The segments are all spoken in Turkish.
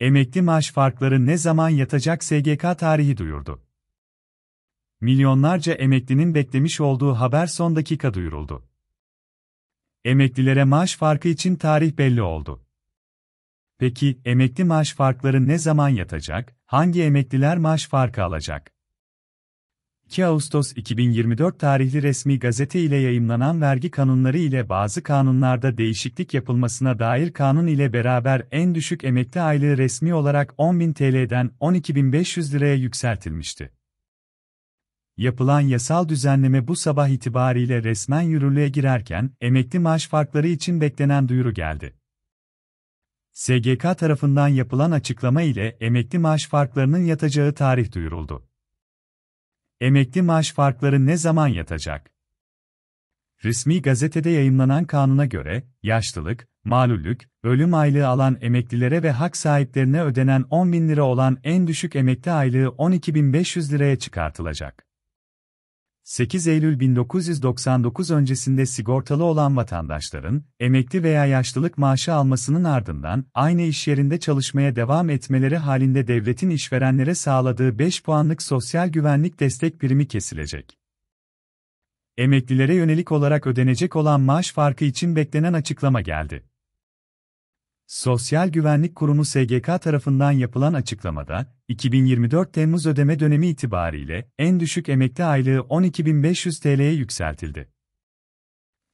Emekli maaş farkları ne zaman yatacak SGK tarihi duyurdu. Milyonlarca emeklinin beklemiş olduğu haber son dakika duyuruldu. Emeklilere maaş farkı için tarih belli oldu. Peki emekli maaş farkları ne zaman yatacak? Hangi emekliler maaş farkı alacak? 2 Ağustos 2024 tarihli resmi gazete ile yayımlanan vergi kanunları ile bazı kanunlarda değişiklik yapılmasına dair kanun ile beraber en düşük emekli aylığı resmi olarak 10.000 TL'den 12.500 liraya yükseltilmişti. Yapılan yasal düzenleme bu sabah itibariyle resmen yürürlüğe girerken emekli maaş farkları için beklenen duyuru geldi. SGK tarafından yapılan açıklama ile emekli maaş farklarının yatacağı tarih duyuruldu. Emekli maaş farkları ne zaman yatacak? Resmi gazetede yayımlanan kanuna göre, yaşlılık, malullük, ölüm aylığı alan emeklilere ve hak sahiplerine ödenen 10.000 lira olan en düşük emekli aylığı 12.500 liraya çıkartılacak. 8 Eylül 1999 öncesinde sigortalı olan vatandaşların, emekli veya yaşlılık maaşı almasının ardından, aynı iş yerinde çalışmaya devam etmeleri halinde devletin işverenlere sağladığı 5 puanlık sosyal güvenlik destek primi kesilecek. Emeklilere yönelik olarak ödenecek olan maaş farkı için beklenen açıklama geldi. Sosyal Güvenlik Kurumu SGK tarafından yapılan açıklamada, 2024 Temmuz ödeme dönemi itibariyle en düşük emekli aylığı 12.500 TL'ye yükseltildi.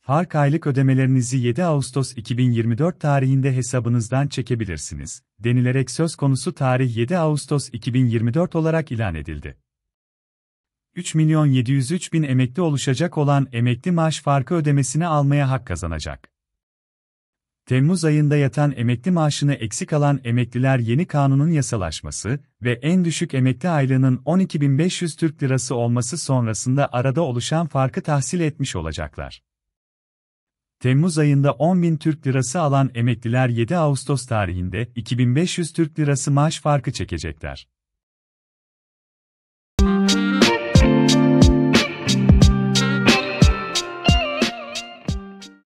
Fark aylık ödemelerinizi 7 Ağustos 2024 tarihinde hesabınızdan çekebilirsiniz, denilerek söz konusu tarih 7 Ağustos 2024 olarak ilan edildi. 3 milyon 703 bin emekli oluşacak olan emekli maaş farkı ödemesini almaya hak kazanacak. Temmuz ayında yatan emekli maaşını eksik alan emekliler yeni kanunun yasalaşması ve en düşük emekli aylığının 12.500 Türk Lirası olması sonrasında arada oluşan farkı tahsil etmiş olacaklar. Temmuz ayında 10.000 Türk Lirası alan emekliler 7 Ağustos tarihinde 2.500 Türk Lirası maaş farkı çekecekler.